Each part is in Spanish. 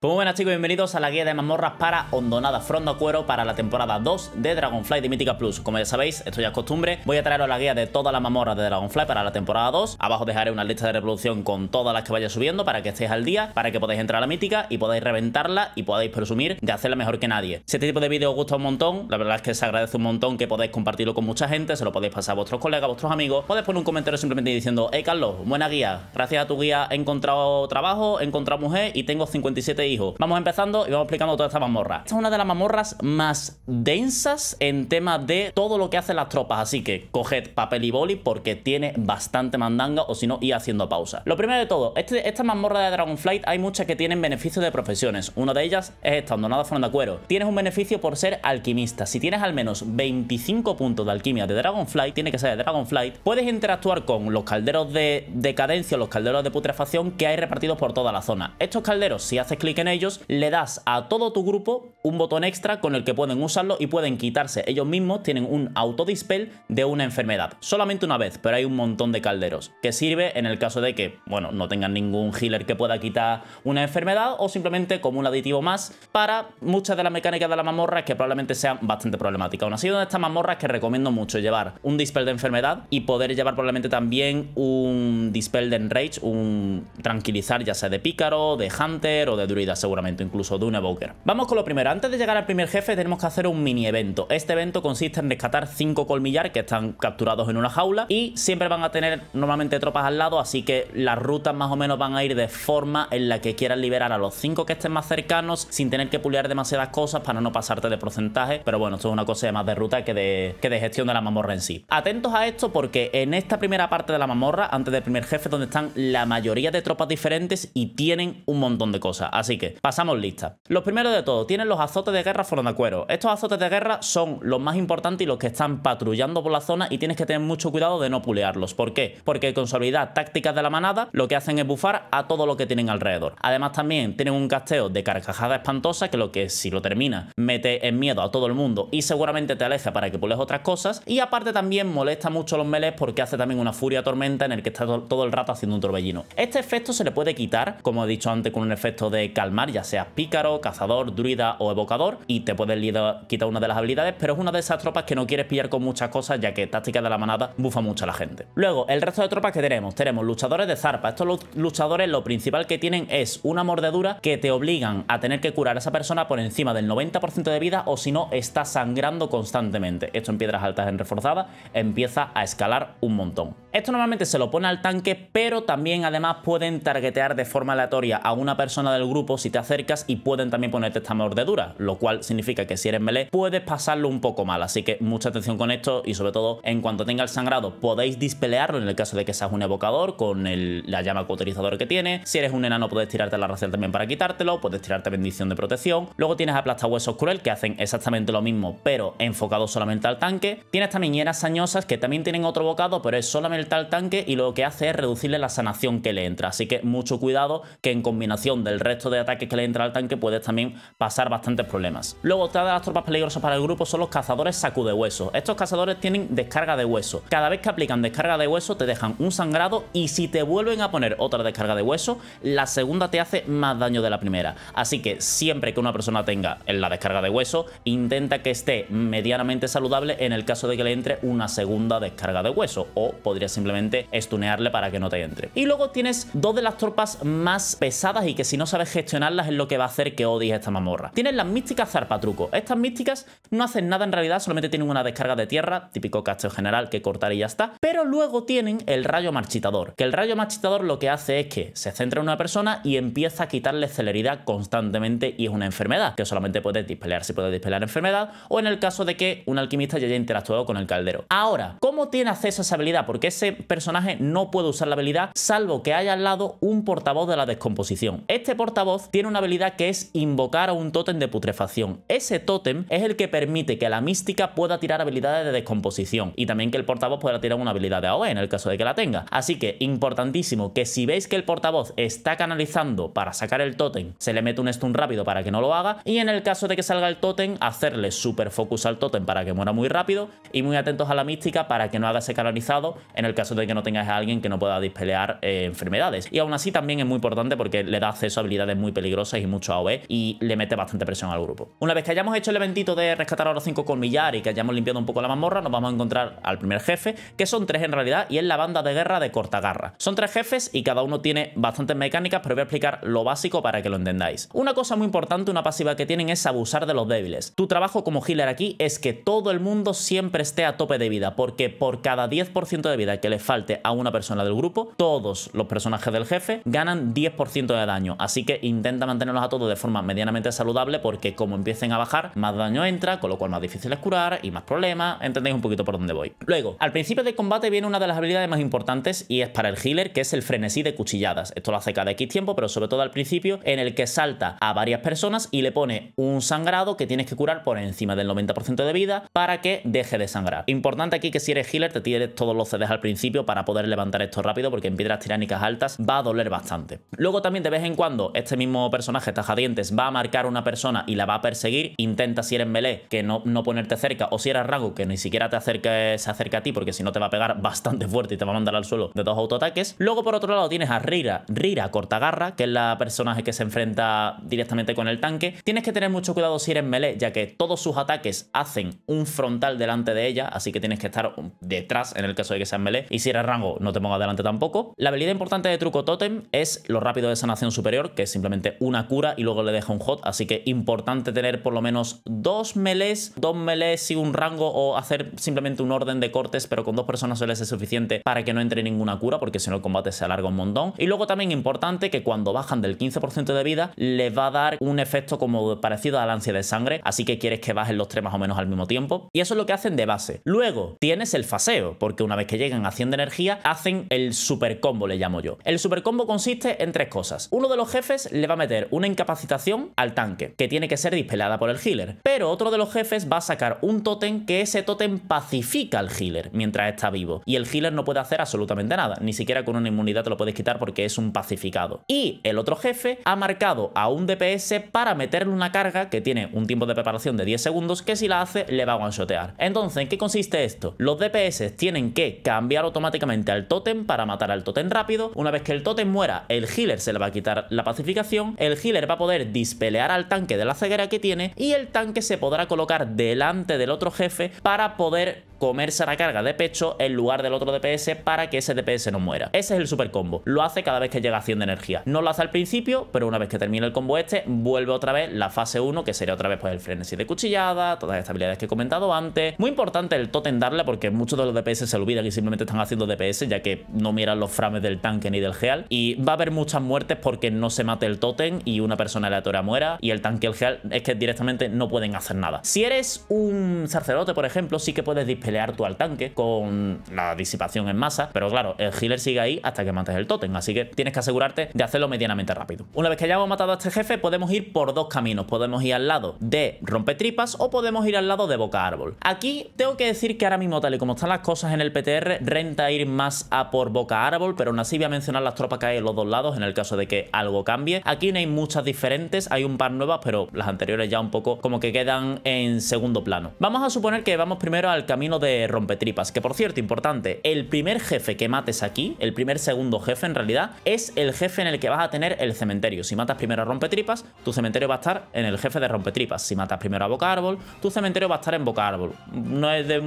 Pues buenas chicos, bienvenidos a la guía de mamorras para Hondonada Fronda Cuero para la temporada 2 de Dragonfly de Mítica Plus. Como ya sabéis, esto ya es costumbre, voy a traeros la guía de todas las mamorras de Dragonfly para la temporada 2. Abajo dejaré una lista de reproducción con todas las que vaya subiendo para que estéis al día, para que podáis entrar a la Mítica y podáis reventarla y podáis presumir de hacerla mejor que nadie. Si este tipo de vídeo os gusta un montón, la verdad es que se agradece un montón que podáis compartirlo con mucha gente, se lo podéis pasar a vuestros colegas, a vuestros amigos, podéis poner un comentario simplemente diciendo, hey eh, Carlos, buena guía, gracias a tu guía he encontrado trabajo, he encontrado mujer y tengo 57 hijo. Vamos empezando y vamos explicando toda esta mamorra. Esta es una de las mamorras más densas en tema de todo lo que hacen las tropas, así que coged papel y boli porque tiene bastante mandanga o si no, ir haciendo pausa. Lo primero de todo, este, esta mazmorra de Dragonflight hay muchas que tienen beneficios de profesiones. Una de ellas es esta, fueron de Cuero. Tienes un beneficio por ser alquimista. Si tienes al menos 25 puntos de alquimia de Dragonflight, tiene que ser de Dragonflight, puedes interactuar con los calderos de decadencia, los calderos de putrefacción que hay repartidos por toda la zona. Estos calderos, si haces clic en ellos, le das a todo tu grupo un botón extra con el que pueden usarlo y pueden quitarse. Ellos mismos tienen un autodispel de una enfermedad. Solamente una vez, pero hay un montón de calderos que sirve en el caso de que, bueno, no tengan ningún healer que pueda quitar una enfermedad o simplemente como un aditivo más para muchas de las mecánicas de la mamorra que probablemente sean bastante problemáticas. Aún así, una de estas mamorras que recomiendo mucho llevar un dispel de enfermedad y poder llevar probablemente también un dispel de enrage, un tranquilizar ya sea de pícaro, de hunter o de druid seguramente, incluso de un evoker. Vamos con lo primero. Antes de llegar al primer jefe tenemos que hacer un mini evento. Este evento consiste en rescatar 5 colmillar que están capturados en una jaula y siempre van a tener normalmente tropas al lado, así que las rutas más o menos van a ir de forma en la que quieras liberar a los 5 que estén más cercanos sin tener que pulear demasiadas cosas para no pasarte de porcentaje. Pero bueno, esto es una cosa más de ruta que de, gestión de la mamorra en sí. Atentos a esto porque en esta primera parte de la mamorra, antes del primer jefe, donde están la mayoría de tropas diferentes y tienen un montón de cosas. Así que pasamos lista. Los primeros de todo tienen los azotes de guerra cuero Estos azotes de guerra son los más importantes y los que están patrullando por la zona y tienes que tener mucho cuidado de no pulearlos. ¿Por qué? Porque con habilidad tácticas de la manada lo que hacen es bufar a todo lo que tienen alrededor. Además también tienen un casteo de carcajada espantosa que lo que si lo termina mete en miedo a todo el mundo y seguramente te aleja para que pules otras cosas. Y aparte también molesta mucho los meles porque hace también una furia tormenta en el que está todo el rato haciendo un torbellino. Este efecto se le puede quitar, como he dicho antes, con un efecto de calor al mar, ya seas pícaro, cazador, druida o evocador, y te puedes quitar una de las habilidades, pero es una de esas tropas que no quieres pillar con muchas cosas, ya que táctica de la manada bufa mucho a la gente. Luego, el resto de tropas que tenemos, tenemos luchadores de zarpa. Estos luchadores lo principal que tienen es una mordedura que te obligan a tener que curar a esa persona por encima del 90% de vida o si no está sangrando constantemente. Esto en piedras altas en reforzada empieza a escalar un montón. Esto normalmente se lo pone al tanque, pero también además pueden targetear de forma aleatoria a una persona del grupo si te acercas y pueden también ponerte esta mordedura, lo cual significa que si eres melee puedes pasarlo un poco mal, así que mucha atención con esto y sobre todo en cuanto tenga el sangrado podéis dispelearlo en el caso de que seas un evocador con la llama cauterizador que tiene, si eres un enano puedes tirarte la racial también para quitártelo, puedes tirarte bendición de protección, luego tienes aplastahuesos cruel que hacen exactamente lo mismo pero enfocado solamente al tanque, tienes también hienas sañosas que también tienen otro bocado pero es solamente al tanque y lo que hace es reducirle la sanación que le entra, así que mucho cuidado que en combinación del resto de que le entra al tanque puedes también pasar bastantes problemas. Luego, otra de las tropas peligrosas para el grupo son los cazadores de hueso. Estos cazadores tienen descarga de hueso. Cada vez que aplican descarga de hueso te dejan un sangrado y si te vuelven a poner otra descarga de hueso, la segunda te hace más daño de la primera. Así que siempre que una persona tenga la descarga de hueso, intenta que esté medianamente saludable en el caso de que le entre una segunda descarga de hueso o podría simplemente estunearle para que no te entre. Y luego tienes dos de las tropas más pesadas y que si no sabes gestionar es lo que va a hacer que odies esta mamorra tienen las místicas zarpatruco. Estas místicas no hacen nada en realidad, solamente tienen una descarga de tierra, típico cacho general que cortar y ya está. Pero luego tienen el rayo marchitador, que el rayo marchitador lo que hace es que se centra en una persona y empieza a quitarle celeridad constantemente y es una enfermedad, que solamente puede dispelear si puedes dispelear enfermedad o en el caso de que un alquimista ya haya interactuado con el caldero. Ahora, ¿cómo tiene acceso a esa habilidad? Porque ese personaje no puede usar la habilidad salvo que haya al lado un portavoz de la descomposición. Este portavoz tiene una habilidad que es invocar a un tótem de putrefacción. Ese tótem es el que permite que la mística pueda tirar habilidades de descomposición y también que el portavoz pueda tirar una habilidad de AOE en el caso de que la tenga. Así que importantísimo que si veis que el portavoz está canalizando para sacar el tótem, se le mete un stun rápido para que no lo haga y en el caso de que salga el tótem, hacerle super focus al tótem para que muera muy rápido y muy atentos a la mística para que no haga ese canalizado en el caso de que no tengas a alguien que no pueda dispelear eh, enfermedades. Y aún así también es muy importante porque le da acceso a habilidades muy peligrosas y mucho AOE y le mete bastante presión al grupo. Una vez que hayamos hecho el eventito de rescatar a los 5 millar y que hayamos limpiado un poco la mazmorra, nos vamos a encontrar al primer jefe, que son tres en realidad, y es la banda de guerra de corta garra. Son tres jefes y cada uno tiene bastantes mecánicas, pero voy a explicar lo básico para que lo entendáis. Una cosa muy importante, una pasiva que tienen es abusar de los débiles. Tu trabajo como healer aquí es que todo el mundo siempre esté a tope de vida, porque por cada 10% de vida que le falte a una persona del grupo, todos los personajes del jefe ganan 10% de daño, así que intenta mantenerlos a todos de forma medianamente saludable porque como empiecen a bajar, más daño entra, con lo cual más difícil es curar y más problemas, entendéis un poquito por dónde voy. Luego, al principio de combate viene una de las habilidades más importantes y es para el healer, que es el frenesí de cuchilladas. Esto lo hace cada X tiempo, pero sobre todo al principio, en el que salta a varias personas y le pone un sangrado que tienes que curar por encima del 90% de vida para que deje de sangrar. Importante aquí que si eres healer te tires todos los CDs al principio para poder levantar esto rápido porque en piedras tiránicas altas va a doler bastante. Luego también de vez en cuando este mismo personaje, Tajadientes, va a marcar a una persona y la va a perseguir, intenta si eres melee que no, no ponerte cerca, o si eres rango que ni siquiera te acerque, se acerca a ti porque si no te va a pegar bastante fuerte y te va a mandar al suelo de dos autoataques. Luego por otro lado tienes a Rira, Rira Cortagarra, que es la personaje que se enfrenta directamente con el tanque. Tienes que tener mucho cuidado si eres melee, ya que todos sus ataques hacen un frontal delante de ella, así que tienes que estar detrás en el caso de que seas melee. Y si eres rango, no te pongas delante tampoco. La habilidad importante de Truco Totem es lo rápido de sanación superior, que simplemente una cura y luego le deja un hot, así que importante tener por lo menos dos melees, dos melees y un rango o hacer simplemente un orden de cortes, pero con dos personas suele ser suficiente para que no entre ninguna cura, porque si no el combate se alarga un montón. Y luego también importante que cuando bajan del 15% de vida, les va a dar un efecto como parecido a la ansia de sangre, así que quieres que bajen los tres más o menos al mismo tiempo. Y eso es lo que hacen de base. Luego tienes el faseo, porque una vez que llegan a 100 de energía, hacen el super combo, le llamo yo. El super combo consiste en tres cosas. Uno de los jefes le va a meter una incapacitación al tanque, que tiene que ser dispelada por el healer. Pero otro de los jefes va a sacar un totem que ese totem pacifica al healer mientras está vivo. Y el healer no puede hacer absolutamente nada, ni siquiera con una inmunidad te lo puedes quitar porque es un pacificado. Y el otro jefe ha marcado a un DPS para meterle una carga que tiene un tiempo de preparación de 10 segundos que si la hace le va a one-shotear. Entonces, ¿en qué consiste esto? Los DPS tienen que cambiar automáticamente al totem para matar al totem rápido. Una vez que el totem muera, el healer se le va a quitar la pacificación el healer va a poder dispelear al tanque de la ceguera que tiene y el tanque se podrá colocar delante del otro jefe para poder comerse la carga de pecho en lugar del otro DPS para que ese DPS no muera. Ese es el super combo. Lo hace cada vez que llega a de energía. No lo hace al principio, pero una vez que termina el combo este, vuelve otra vez la fase 1, que sería otra vez pues el frenesí de cuchillada, todas estas habilidades que he comentado antes. Muy importante el totem darle porque muchos de los DPS se olvidan y simplemente están haciendo DPS ya que no miran los frames del tanque ni del geal Y va a haber muchas muertes porque no se mate el totem y una persona aleatoria muera y el tanque el geal es que directamente no pueden hacer nada. Si eres un sacerdote, por ejemplo, sí que puedes pelear tú al tanque con la disipación en masa, pero claro, el healer sigue ahí hasta que mates el totem, así que tienes que asegurarte de hacerlo medianamente rápido. Una vez que ya hemos matado a este jefe, podemos ir por dos caminos, podemos ir al lado de rompetripas o podemos ir al lado de boca árbol. Aquí tengo que decir que ahora mismo, tal y como están las cosas en el PTR, renta ir más a por boca árbol, pero aún así voy a mencionar las tropas que hay en los dos lados en el caso de que algo cambie. Aquí no hay muchas diferentes, hay un par nuevas, pero las anteriores ya un poco como que quedan en segundo plano. Vamos a suponer que vamos primero al camino de rompetripas. Que por cierto, importante, el primer jefe que mates aquí, el primer segundo jefe en realidad, es el jefe en el que vas a tener el cementerio. Si matas primero a rompetripas, tu cementerio va a estar en el jefe de rompetripas. Si matas primero a boca árbol, tu cementerio va a estar en boca árbol. No es de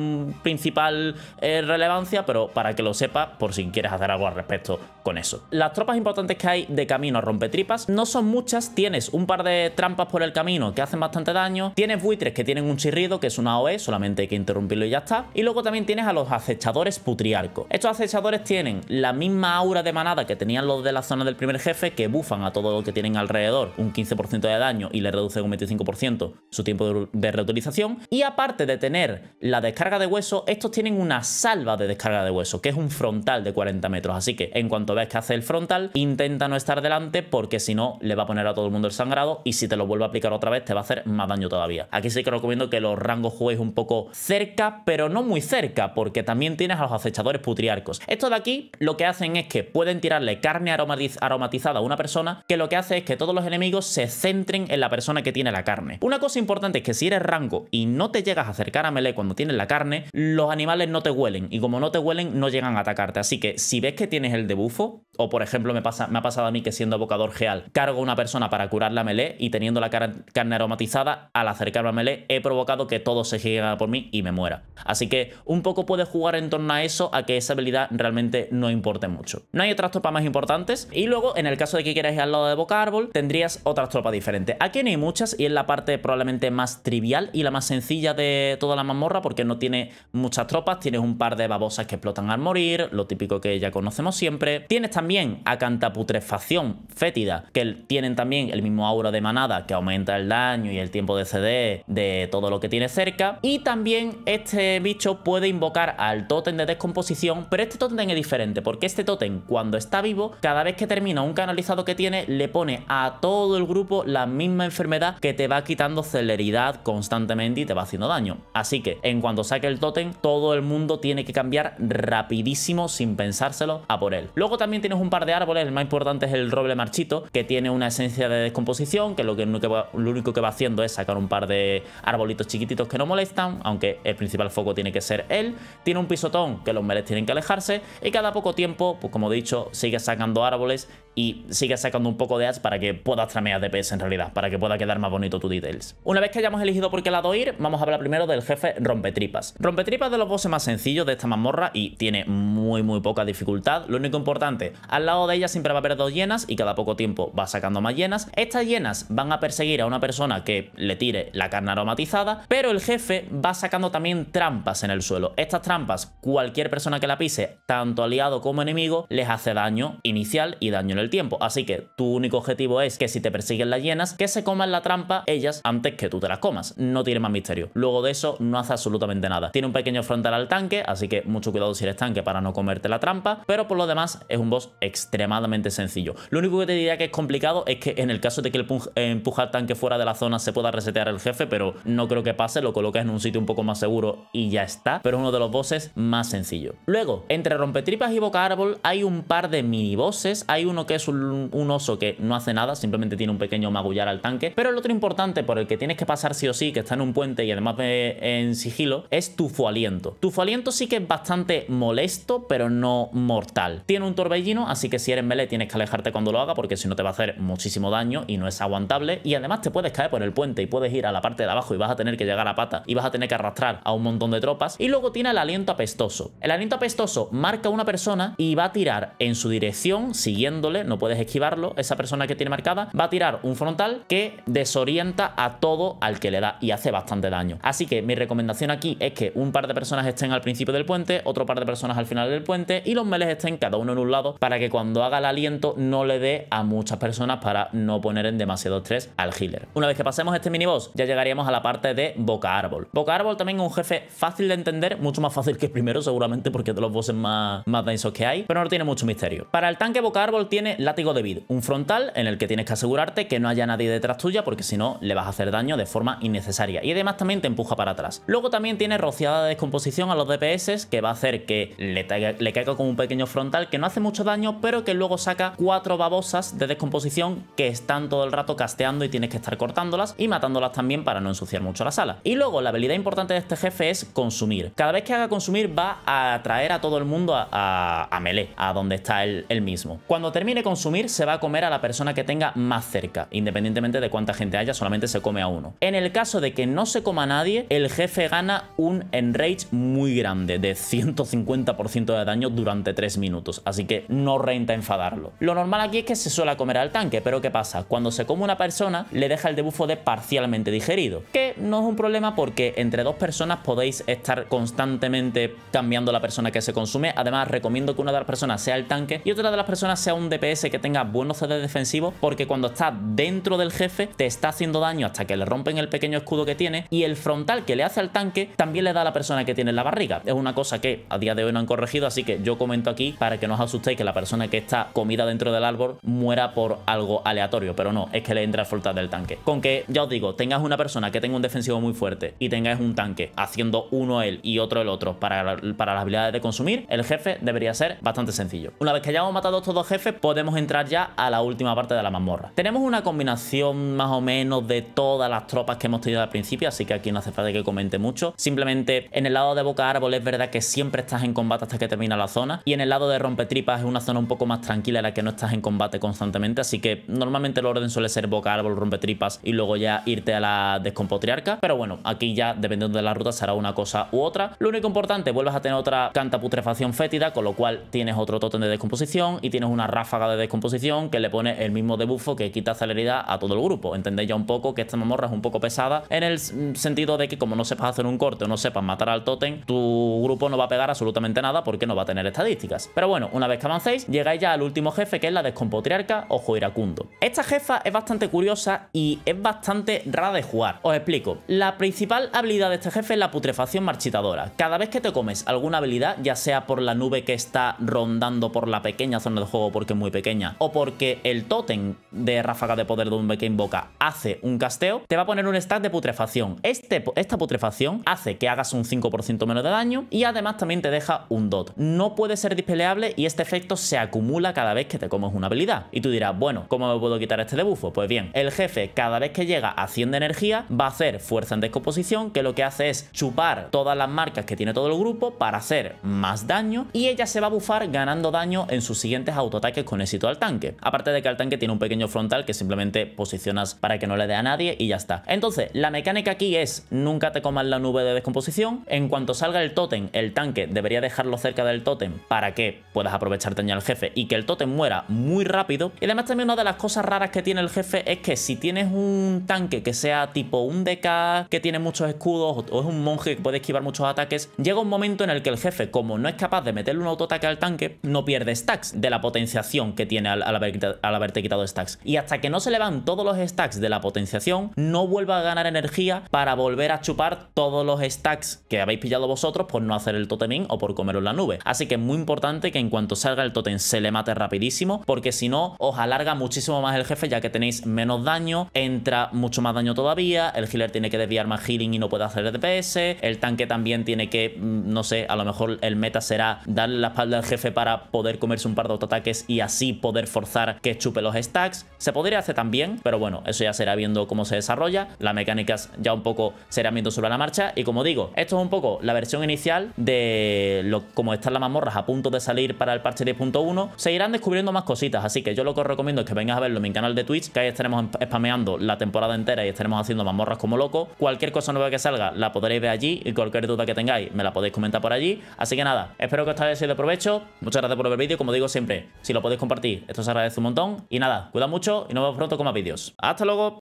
principal eh, relevancia, pero para que lo sepas, por si quieres hacer algo al respecto con eso. Las tropas importantes que hay de camino a rompetripas no son muchas, tienes un par de trampas por el camino que hacen bastante daño, tienes buitres que tienen un chirrido, que es una OE, solamente hay que interrumpirlo y ya está, y luego también tienes a los acechadores putriarcos. Estos acechadores tienen la misma aura de manada que tenían los de la zona del primer jefe, que bufan a todo lo que tienen alrededor un 15% de daño y le reducen un 25% su tiempo de reutilización. Y aparte de tener la descarga de hueso, estos tienen una salva de descarga de hueso, que es un frontal de 40 metros. Así que en cuanto veas que hace el frontal, intenta no estar delante porque si no le va a poner a todo el mundo el sangrado y si te lo vuelve a aplicar otra vez te va a hacer más daño todavía. Aquí sí que recomiendo que los rangos juegues un poco cerca, pero no muy cerca, porque también tienes a los acechadores putriarcos. Esto de aquí lo que hacen es que pueden tirarle carne aromatizada a una persona, que lo que hace es que todos los enemigos se centren en la persona que tiene la carne. Una cosa importante es que si eres rango y no te llegas a acercar a melee cuando tienes la carne, los animales no te huelen, y como no te huelen, no llegan a atacarte. Así que si ves que tienes el debufo, o por ejemplo me, pasa, me ha pasado a mí que siendo abocador geal, cargo a una persona para curar la melee y teniendo la carne aromatizada, al acercarme a melee he provocado que todo se llegue por mí y me muera. Así Así que un poco puedes jugar en torno a eso, a que esa habilidad realmente no importe mucho. No hay otras tropas más importantes. Y luego, en el caso de que quieras ir al lado de Boca Árbol, tendrías otras tropas diferentes. Aquí no hay muchas y es la parte probablemente más trivial y la más sencilla de toda la mazmorra porque no tiene muchas tropas. Tienes un par de babosas que explotan al morir, lo típico que ya conocemos siempre. Tienes también a Cantaputrefacción Fétida, que tienen también el mismo aura de manada que aumenta el daño y el tiempo de CD de todo lo que tiene cerca. Y también este puede invocar al tótem de descomposición, pero este tótem es diferente, porque este tótem, cuando está vivo, cada vez que termina un canalizado que tiene, le pone a todo el grupo la misma enfermedad que te va quitando celeridad constantemente y te va haciendo daño. Así que, en cuanto saque el tótem, todo el mundo tiene que cambiar rapidísimo, sin pensárselo, a por él. Luego también tienes un par de árboles, el más importante es el roble marchito, que tiene una esencia de descomposición, que lo, que, lo único que va haciendo es sacar un par de arbolitos chiquititos que no molestan, aunque el principal foco tiene que ser él. Tiene un pisotón que los meles tienen que alejarse y cada poco tiempo, pues como he dicho, sigue sacando árboles y sigue sacando un poco de ads para que puedas tramear DPS en realidad, para que pueda quedar más bonito tu details. Una vez que hayamos elegido por qué lado ir, vamos a hablar primero del jefe Rompetripas. Rompetripas de los bosses más sencillos de esta mazmorra y tiene muy muy poca dificultad. Lo único importante, al lado de ella siempre va a haber dos llenas y cada poco tiempo va sacando más llenas. Estas llenas van a perseguir a una persona que le tire la carne aromatizada, pero el jefe va sacando también trampas en el suelo. Estas trampas, cualquier persona que la pise, tanto aliado como enemigo, les hace daño inicial y daño en el tiempo. Así que tu único objetivo es que si te persiguen las llenas que se coman la trampa ellas antes que tú te las comas. No tiene más misterio. Luego de eso no hace absolutamente nada. Tiene un pequeño frontal al tanque, así que mucho cuidado si eres tanque para no comerte la trampa, pero por lo demás es un boss extremadamente sencillo. Lo único que te diría que es complicado es que en el caso de que el eh, empujar tanque fuera de la zona se pueda resetear el jefe, pero no creo que pase, lo colocas en un sitio un poco más seguro y ya está, pero es uno de los bosses más sencillo. Luego, entre rompetripas y boca árbol hay un par de mini bosses, hay uno que es un, oso que no hace nada, simplemente tiene un pequeño magullar al tanque. Pero el otro importante por el que tienes que pasar sí o sí, que está en un puente y además en sigilo, es tu Aliento. Tufo Aliento sí que es bastante molesto, pero no mortal. Tiene un torbellino, así que si eres melee tienes que alejarte cuando lo haga, porque si no te va a hacer muchísimo daño y no es aguantable. Y además te puedes caer por el puente y puedes ir a la parte de abajo y vas a tener que llegar a pata y vas a tener que arrastrar a un montón de tropas. Y luego tiene el aliento apestoso. El aliento apestoso marca a una persona y va a tirar en su dirección, siguiéndole no puedes esquivarlo. Esa persona que tiene marcada va a tirar un frontal que desorienta a todo al que le da y hace bastante daño. Así que mi recomendación aquí es que un par de personas estén al principio del puente, otro par de personas al final del puente y los meles estén cada uno en un lado para que cuando haga el aliento no le dé a muchas personas para no poner en demasiado estrés al healer. Una vez que pasemos este miniboss ya llegaríamos a la parte de Boca Árbol. Boca Árbol también es un jefe fácil de entender, mucho más fácil que el primero seguramente porque es de los bosses más, más densos que hay, pero no tiene mucho misterio. Para el tanque Boca Árbol tiene látigo de vid, un frontal en el que tienes que asegurarte que no haya nadie detrás tuya porque si no le vas a hacer daño de forma innecesaria y además también te empuja para atrás. Luego también tiene rociada de descomposición a los DPS que va a hacer que le, caiga como un pequeño frontal que no hace mucho daño pero que luego saca cuatro babosas de descomposición que están todo el rato casteando y tienes que estar cortándolas y matándolas también para no ensuciar mucho la sala. Y luego la habilidad importante de este jefe es consumir. Cada vez que haga consumir va a atraer a todo el mundo a, melee, a donde está él mismo. Cuando termine consumir se va a comer a la persona que tenga más cerca, independientemente de cuánta gente haya, solamente se come a uno. En el caso de que no se coma nadie, el jefe gana un enrage muy grande, de 150% de daño durante 3 minutos, así que no renta enfadarlo. Lo normal aquí es que se suele comer al tanque, pero ¿qué pasa? Cuando se come una persona, le deja el debuffo de parcialmente digerido, que no es un problema porque entre dos personas podéis estar constantemente cambiando la persona que se consume, además recomiendo que una de las personas sea el tanque y otra de las personas sea un DPS ese que tenga buenos CD defensivos, porque cuando está dentro del jefe te está haciendo daño hasta que le rompen el pequeño escudo que tiene y el frontal que le hace al tanque también le da a la persona que tiene en la barriga. Es una cosa que a día de hoy no han corregido, así que yo comento aquí para que no os asustéis que la persona que está comida dentro del árbol muera por algo aleatorio, pero no, es que le entra el frontal del tanque. Con que, ya os digo, tengas una persona que tenga un defensivo muy fuerte y tengáis un tanque haciendo uno él y otro el otro para, para las habilidades de consumir, el jefe debería ser bastante sencillo. Una vez que hayamos matado a estos dos jefes, podemos entrar ya a la última parte de la mazmorra. Tenemos una combinación más o menos de todas las tropas que hemos tenido al principio, así que aquí no hace falta que comente mucho. Simplemente en el lado de Boca Árbol es verdad que siempre estás en combate hasta que termina la zona y en el lado de Rompetripas es una zona un poco más tranquila en la que no estás en combate constantemente, así que normalmente el orden suele ser Boca Árbol, Rompetripas y luego ya irte a la Descompotriarca, pero bueno, aquí ya dependiendo de la ruta será una cosa u otra. Lo único importante, vuelves a tener otra canta putrefacción fétida, con lo cual tienes otro tótem de descomposición y tienes una Rafa de descomposición que le pone el mismo debuffo que quita celeridad a todo el grupo. Entendéis ya un poco que esta mamorra es un poco pesada en el mm, sentido de que como no sepas hacer un corte o no sepas matar al totem, tu grupo no va a pegar absolutamente nada porque no va a tener estadísticas. Pero bueno, una vez que avancéis, llegáis ya al último jefe que es la descompotriarca Ojo Iracundo. Esta jefa es bastante curiosa y es bastante rara de jugar. Os explico. La principal habilidad de este jefe es la putrefacción marchitadora. Cada vez que te comes alguna habilidad, ya sea por la nube que está rondando por la pequeña zona de juego porque es muy pequeña o porque el tótem de ráfaga de poder de un que invoca hace un casteo, te va a poner un stack de putrefacción. Este, esta putrefacción hace que hagas un 5% menos de daño y además también te deja un dot. No puede ser dispeleable y este efecto se acumula cada vez que te comes una habilidad. Y tú dirás, bueno, ¿cómo me puedo quitar este debufo? Pues bien, el jefe cada vez que llega a 100 de energía va a hacer fuerza en descomposición que lo que hace es chupar todas las marcas que tiene todo el grupo para hacer más daño y ella se va a bufar ganando daño en sus siguientes autoataques con necesito al tanque. Aparte de que el tanque tiene un pequeño frontal que simplemente posicionas para que no le dé a nadie y ya está. Entonces, la mecánica aquí es nunca te comas la nube de descomposición. En cuanto salga el tótem, el tanque debería dejarlo cerca del tótem para que puedas aprovecharte ya al jefe y que el tótem muera muy rápido. Y además también una de las cosas raras que tiene el jefe es que si tienes un tanque que sea tipo un DK, que tiene muchos escudos o es un monje que puede esquivar muchos ataques, llega un momento en el que el jefe, como no es capaz de meterle un autoataque al tanque, no pierde stacks de la potenciación que tiene al, haberte quitado stacks. Y hasta que no se le van todos los stacks de la potenciación, no vuelva a ganar energía para volver a chupar todos los stacks que habéis pillado vosotros por no hacer el totemín o por comeros la nube. Así que es muy importante que en cuanto salga el totem se le mate rapidísimo, porque si no, os alarga muchísimo más el jefe ya que tenéis menos daño, entra mucho más daño todavía, el healer tiene que desviar más healing y no puede hacer DPS, el tanque también tiene que, mm, no sé, a lo mejor el meta será darle la espalda al jefe para poder comerse un par de autoataques y así poder forzar que chupe los stacks. Se podría hacer también, pero bueno, eso ya será viendo cómo se desarrolla. Las mecánicas ya un poco serán viendo sobre la marcha. Y como digo, esto es un poco la versión inicial de lo, cómo están las mazmorras a punto de salir para el parche 10.1. Se irán descubriendo más cositas, así que yo lo que os recomiendo es que vengas a verlo en mi canal de Twitch, que ahí estaremos em, spameando la temporada entera y estaremos haciendo mazmorras como loco. Cualquier cosa nueva que salga la podréis ver allí y cualquier duda que tengáis me la podéis comentar por allí. Así que nada, espero que os haya sido de provecho. Muchas gracias por ver el vídeo. Como digo siempre, si lo podéis compartir esto se agradece un montón. Y nada, cuida mucho y nos vemos pronto con más vídeos. ¡Hasta luego!